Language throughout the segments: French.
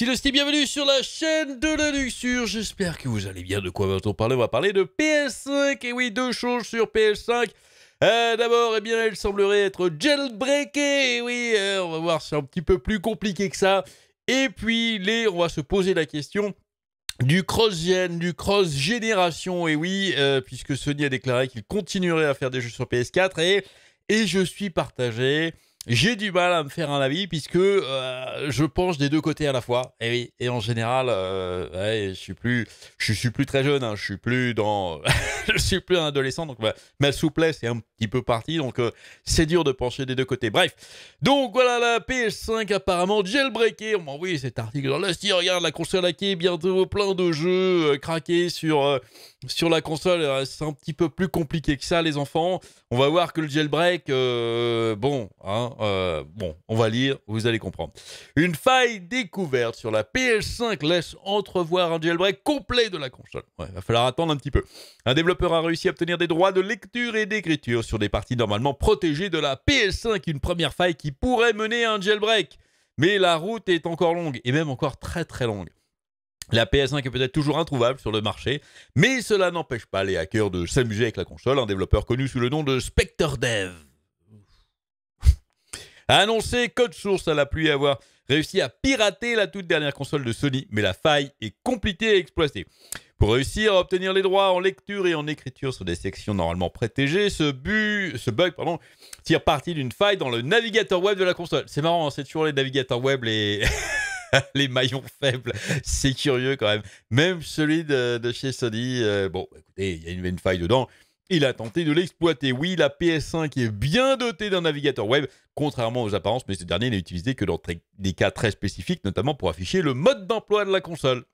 ici le Steve, bienvenue sur la chaîne de la luxure, j'espère que vous allez bien, de quoi va-t-on parler On va parler de PS5, et oui, deux choses sur PS5, euh, D'abord, eh bien, elle semblerait être jailbreakée, et oui, euh, on va voir, c'est un petit peu plus compliqué que ça, et puis, les, on va se poser la question du cross-gen, du cross-génération, et oui, euh, puisque Sony a déclaré qu'il continuerait à faire des jeux sur PS4, et, et je suis partagé... J'ai du mal à me faire un avis puisque euh, je penche des deux côtés à la fois. Et eh oui, et en général, euh, je suis plus, je suis plus très jeune. Hein. je suis plus dans, je suis plus un adolescent. Donc bah, ma, souplesse est un petit peu partie. Donc euh, c'est dur de pencher des deux côtés. Bref, donc voilà la PS5 apparemment jailbreakée. On m'a cet article dans si Regarde la console hackée, bientôt plein de jeux craqués sur sur la console. c'est un petit peu plus compliqué que ça, les enfants. On va voir que le jailbreak, bon, hein, euh, bon, on va lire, vous allez comprendre. Une faille découverte sur la PS5 laisse entrevoir un jailbreak complet de la console. Ouais, va falloir attendre un petit peu. Un développeur a réussi à obtenir des droits de lecture et d'écriture sur des parties normalement protégées de la PS5, une première faille qui pourrait mener à un jailbreak. Mais la route est encore longue, et même encore très très longue. La PS5 est peut-être toujours introuvable sur le marché, mais cela n'empêche pas les hackers de s'amuser avec la console, un développeur connu sous le nom de SpectreDev a annoncé code source à la pluie avoir réussi à pirater la toute dernière console de Sony, mais la faille est compliquée à exploiter. Pour réussir à obtenir les droits en lecture et en écriture sur des sections normalement protégées, ce, ce bug pardon, tire parti d'une faille dans le navigateur web de la console. C'est marrant, hein, c'est toujours les navigateurs web les... les maillons faibles. C'est curieux quand même. Même celui de, chez Sony, euh, bon, écoutez, il y a une faille dedans. Il a tenté de l'exploiter. Oui, la PS5 est bien dotée d'un navigateur web, contrairement aux apparences, mais ce dernier n'est utilisé que dans des cas très spécifiques, notamment pour afficher le mode d'emploi de la console.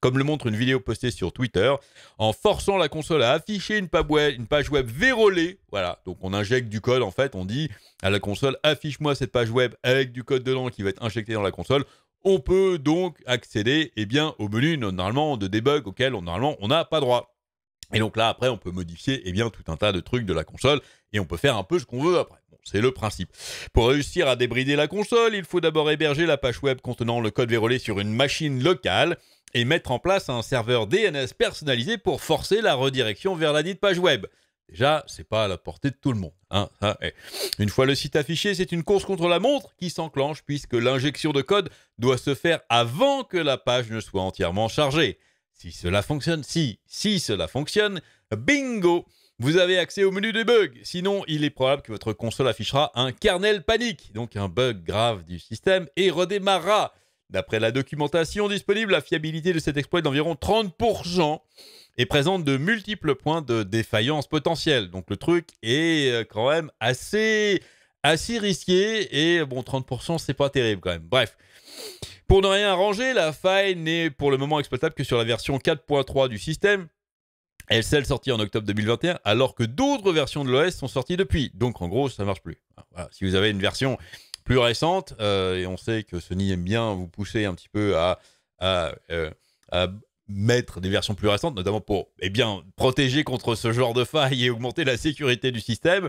Comme le montre une vidéo postée sur Twitter, en forçant la console à afficher une page web, verrouillée. voilà, donc on injecte du code en fait, on dit à la console affiche-moi cette page web avec du code dedans qui va être injecté dans la console. On peut donc accéder eh bien, au menu normalement de debug auquel on, normalement on n'a pas droit. Et donc là, après, on peut modifier eh bien, tout un tas de trucs de la console et on peut faire un peu ce qu'on veut après. c'est le principe. Pour réussir à débrider la console, il faut d'abord héberger la page web contenant le code vérolé sur une machine locale et mettre en place un serveur DNS personnalisé pour forcer la redirection vers la dite page web. Déjà, c'est pas à la portée de tout le monde. Hein, eh. Une fois le site affiché, c'est une course contre la montre qui s'enclenche puisque l'injection de code doit se faire avant que la page ne soit entièrement chargée. Si cela fonctionne, si, si cela fonctionne, bingo Vous avez accès au menu des bugs. Sinon, il est probable que votre console affichera un kernel panique, donc un bug grave du système, et redémarrera. D'après la documentation disponible, la fiabilité de cet exploit est d'environ 30% et présente de multiples points de défaillance potentielle. Donc le truc est euh, quand même assez assez risqué et bon, 30%, c'est pas terrible quand même. Bref. Pour ne rien arranger, la faille n'est pour le moment exploitable que sur la version 4.3 du système. Elle s'est sortie en octobre 2021, alors que d'autres versions de l'OS sont sorties depuis. Donc en gros, ça marche plus. Ah, si vous avez une version plus récente, euh, et on sait que Sony aime bien vous pousser un petit peu à, à euh, mettre des versions plus récentes, notamment pour eh bien, protéger contre ce genre de failles et augmenter la sécurité du système,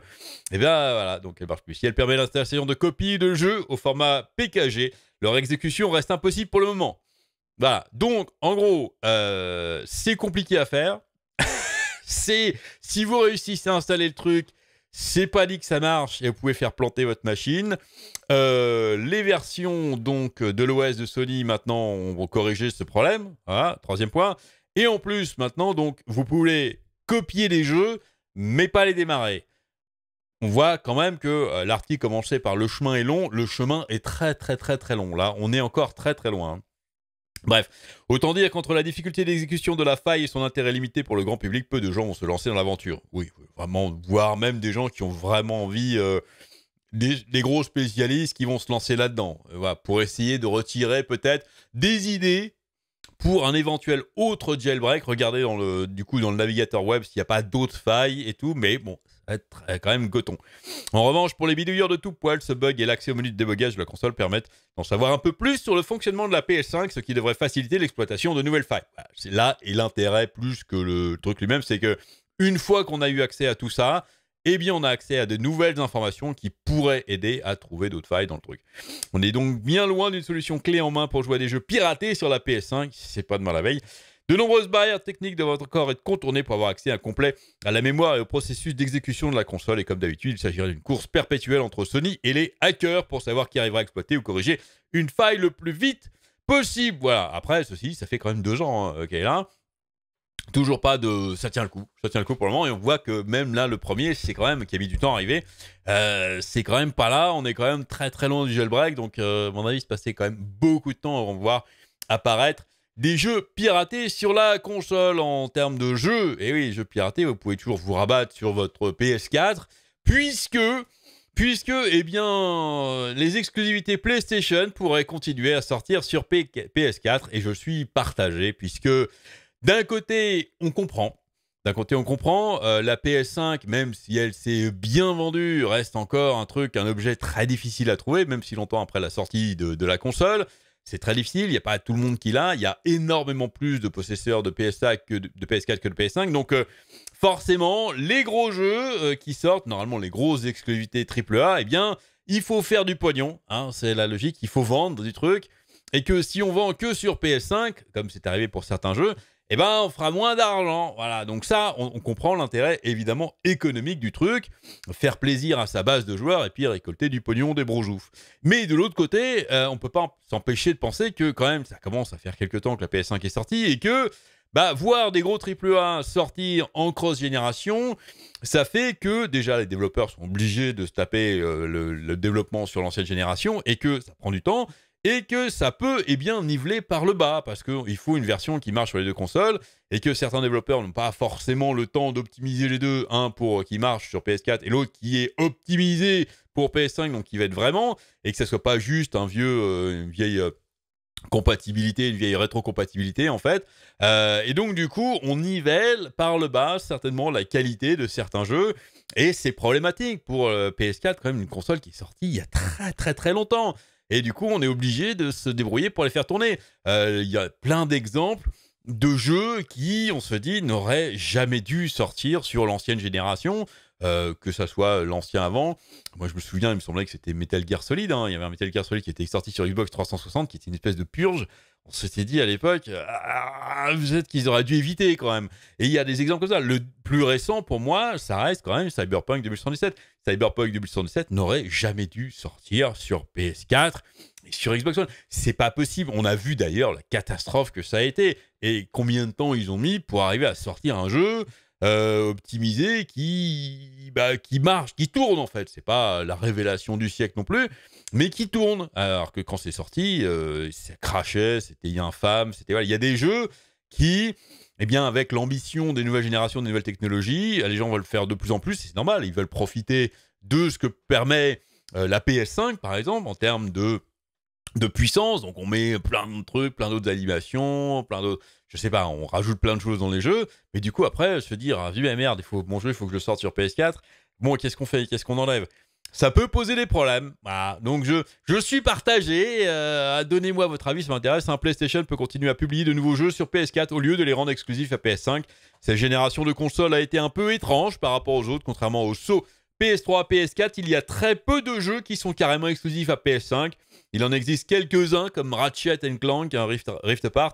eh bien voilà, donc elle marche plus. Si elle permet l'installation de copies de jeux au format PKG, leur exécution reste impossible pour le moment. Voilà, donc en gros, euh, c'est compliqué à faire. c'est si vous réussissez à installer le truc, c'est pas dit que ça marche et vous pouvez faire planter votre machine. Euh, les versions donc de l'OS de Sony maintenant vont corriger ce problème. Voilà, hein, troisième point. Et en plus, maintenant, donc, vous pouvez copier les jeux, mais pas les démarrer. On voit quand même que euh, l'article commençait par le chemin est long. Le chemin est très, très, très, très long. Là, on est encore très, très loin. Hein. Bref, autant dire qu'entre la difficulté d'exécution de la faille et son intérêt limité pour le grand public, peu de gens vont se lancer dans l'aventure. Oui, vraiment, voire même des gens qui ont vraiment envie. Euh, des, gros spécialistes qui vont se lancer là-dedans, euh, pour essayer de retirer peut-être des idées pour un éventuel autre jailbreak. Regardez dans le, du coup dans le navigateur web s'il n'y a pas d'autres failles et tout, mais bon, ça être euh, quand même coton. En revanche, pour les bidouilleurs de tout poil, ce bug et l'accès au menu de débogage de la console permettent d'en savoir un peu plus sur le fonctionnement de la PS5, ce qui devrait faciliter l'exploitation de nouvelles failles. c'est là et l'intérêt plus que le truc lui-même, c'est que une fois qu'on a eu accès à tout ça, eh bien on a accès à de nouvelles informations qui pourraient aider à trouver d'autres failles dans le truc. On est donc bien loin d'une solution clé en main pour jouer à des jeux piratés sur la PS5, si c'est pas de la veille. De nombreuses barrières techniques doivent encore être contournées pour avoir accès à complet à la mémoire et au processus d'exécution de la console. Et comme d'habitude, il s'agirait d'une course perpétuelle entre Sony et les hackers pour savoir qui arrivera à exploiter ou corriger une faille le plus vite possible. Voilà. Après, ceci, ça fait quand même deux ans qu'elle hein, est là. Toujours pas de. Ça tient le coup. Ça tient le coup pour le moment. Et on voit que même là, le premier, c'est quand même. qui a mis du temps à arriver. Euh, c'est quand même pas là. On est quand même très très loin du jailbreak. Donc, euh, à mon avis, il se passait quand même beaucoup de temps avant de voir apparaître des jeux piratés sur la console en termes de jeux. Et oui, jeux piratés, vous pouvez toujours vous rabattre sur votre PS4. Puisque puisque eh bien, les exclusivités PlayStation pourraient continuer à sortir sur PS4 et je suis partagé puisque d'un côté, on comprend. D'un côté, on comprend. Euh, la PS5, même si elle s'est bien vendue, reste encore un truc, un objet très difficile à trouver, même si longtemps après la sortie de, la console. C'est très difficile, il n'y a pas tout le monde qui l'a. Il y a énormément plus de possesseurs de, que de, PS4 que de PS5. Donc, euh, forcément, les gros jeux euh, qui sortent, normalement les grosses exclusivités AAA, eh bien, il faut faire du pognon. Hein, c'est la logique, il faut vendre du truc. Et que si on vend que sur PS5, comme c'est arrivé pour certains jeux, eh ben, on fera moins d'argent. Voilà, donc ça, on, comprend l'intérêt évidemment économique du truc, faire plaisir à sa base de joueurs et puis récolter du pognon des brojoufs. Mais de l'autre côté, euh, on peut pas s'empêcher de penser que quand même, ça commence à faire quelques temps que la PS5 est sortie et que bah, voir des gros AAA sortir en cross-génération, ça fait que déjà les développeurs sont obligés de se taper euh, le, développement sur l'ancienne génération et que ça prend du temps et que ça peut eh bien niveler par le bas parce qu'il faut une version qui marche sur les deux consoles et que certains développeurs n'ont pas forcément le temps d'optimiser les deux, un pour euh, qui marche sur PS4 et l'autre qui est optimisé pour PS5 donc qui va être vraiment et que ça soit pas juste un vieux euh, une vieille euh, compatibilité, une vieille rétrocompatibilité en fait. et donc du coup, on nivelle par le bas certainement la qualité de certains jeux. Et c'est problématique pour PS4, quand même une console qui est sortie il y a très très très longtemps. Et du coup, on est obligé de se débrouiller pour les faire tourner. Euh, il y a plein d'exemples de jeux qui, on se dit, n'auraient jamais dû sortir sur l'ancienne génération. Euh, que ça soit l'ancien avant. Moi, je me souviens, il me semblait que c'était Metal Gear Solid. Hein. Il y avait un Metal Gear Solid qui était sorti sur Xbox 360, qui était une espèce de purge on s'était dit à l'époque, vous ah, êtes qu'ils auraient dû éviter quand même. Et il y a des exemples comme ça. Le plus récent, pour moi, ça reste quand même Cyberpunk 2017 Cyberpunk 2017 n'aurait jamais dû sortir sur PS4 et sur Xbox One. C'est pas possible. On a vu d'ailleurs la catastrophe que ça a été et combien de temps ils ont mis pour arriver à sortir un jeu euh, optimisé qui, bah, qui marche, qui tourne en fait. C'est pas la révélation du siècle non plus, mais qui tourne. Alors que quand c'est sorti, euh, ça crachait, c'était infâme, c'était voilà. Il y a des jeux qui, eh bien, avec l'ambition des nouvelles générations, des nouvelles technologies, les gens veulent faire de plus en plus. C'est normal, ils veulent profiter de ce que permet euh, la PS5 par exemple en termes de de puissance, donc on met plein de trucs, plein d'autres animations, plein d'autres, je sais pas, on rajoute plein de choses dans les jeux, mais du coup après je se dire, ah, vive merde, il faut mon jeu, il faut que je sorte sur PS4. Bon, qu'est-ce qu'on fait, qu'est-ce qu'on enlève Ça peut poser des problèmes. Donc je, je suis partagé. Euh, donnez-moi votre avis, ça m'intéresse. Un hein. PlayStation peut continuer à publier de nouveaux jeux sur PS4 au lieu de les rendre exclusifs à PS5. Cette génération de consoles a été un peu étrange par rapport aux autres, contrairement au saut. PS3, PS4, il y a très peu de jeux qui sont carrément exclusifs à PS5. Il en existe quelques-uns comme Ratchet Clank, un hein, Rift, Rift Apart,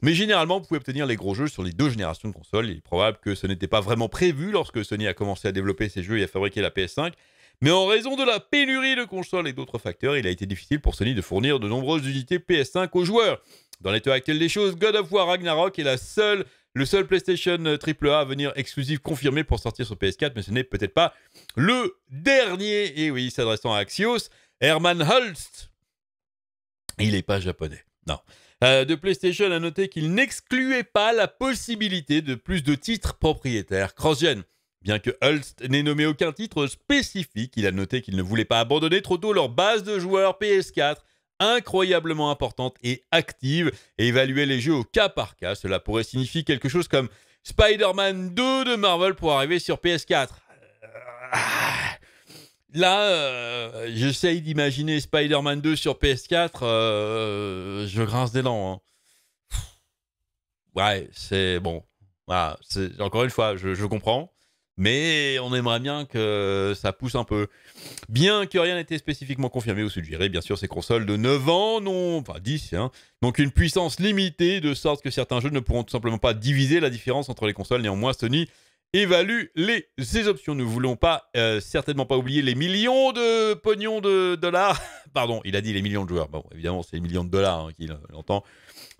mais généralement, vous pouvez obtenir les gros jeux sur les deux générations de consoles. Il est probable que ce n'était pas vraiment prévu lorsque Sony a commencé à développer ses jeux et à fabriquer la PS5. Mais en raison de la pénurie de consoles et d'autres facteurs, il a été difficile pour Sony de fournir de nombreuses unités PS5 aux joueurs. Dans l'état actuel des choses, God of War Ragnarok est la seule le seul PlayStation AAA euh, à venir exclusif confirmé pour sortir sur PS4, mais ce n'est peut-être pas le dernier. Et oui, s'adressant à Axios, Herman Hulst, Il n'est pas japonais, non. Euh, de PlayStation a noté qu'il n'excluait pas la possibilité de plus de titres propriétaires cross Bien que Hulst n'ait nommé aucun titre spécifique, il a noté qu'il ne voulait pas abandonner trop tôt leur base de joueurs PS4 incroyablement importante et active et évaluer les jeux au cas par cas. Cela pourrait signifier quelque chose comme Spider-Man 2 de Marvel pour arriver sur PS4. Euh, là, euh, j'essaye d'imaginer Spider-Man 2 sur PS4. Euh, je grince des dents. Hein. Ouais, c'est bon. Ah, encore une fois, je comprends mais on aimerait bien que ça pousse un peu. Bien que rien n'ait été spécifiquement confirmé ou suggéré, bien sûr, ces consoles de 9 ans n'ont, enfin 10, donc une puissance limitée, de sorte que certains jeux ne pourront tout simplement pas diviser la différence entre les consoles. Néanmoins, Sony évalue les, ces options. Nous ne voulons pas, euh, certainement pas oublier les millions de pognons de dollars. Pardon, il a dit les millions de joueurs. Bon, évidemment, c'est les millions de dollars hein, qu'il entend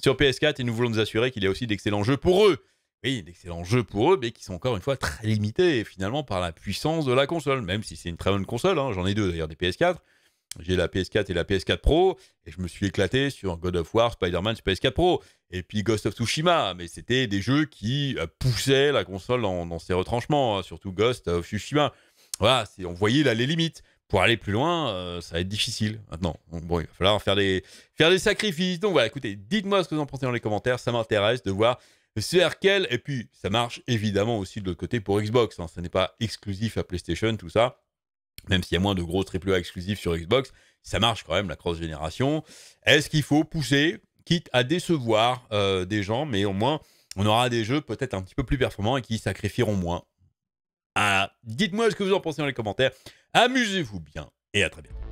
sur PS4 et nous voulons nous assurer qu'il y a aussi d'excellents jeux pour eux oui, excellent jeux pour eux, mais qui sont encore une fois très limités finalement par la puissance de la console, même si c'est une très bonne console. Hein. J'en ai deux d'ailleurs, des PS4. J'ai la PS4 et la PS4 Pro, et je me suis éclaté sur God of War, Spider-Man PS4 Pro, et puis Ghost of Tsushima, mais c'était des jeux qui euh, poussaient la console dans, ses retranchements, hein, surtout Ghost of Tsushima. Voilà, on voyait là les limites. Pour aller plus loin, euh, ça va être difficile maintenant. bon, il va falloir faire faire des sacrifices. Donc voilà, écoutez, dites-moi ce que vous en pensez dans les commentaires, ça m'intéresse de voir CRKL, et puis ça marche évidemment aussi de l'autre côté pour Xbox, ce hein. n'est pas exclusif à PlayStation, tout ça, même s'il y a moins de gros A exclusifs sur Xbox, ça marche quand même la cross-génération. Est-ce qu'il faut pousser, quitte à décevoir euh, des gens, mais au moins on aura des jeux peut-être un petit peu plus performants et qui sacrifieront moins ah, Dites-moi ce que vous en pensez dans les commentaires, amusez-vous bien et à très bientôt.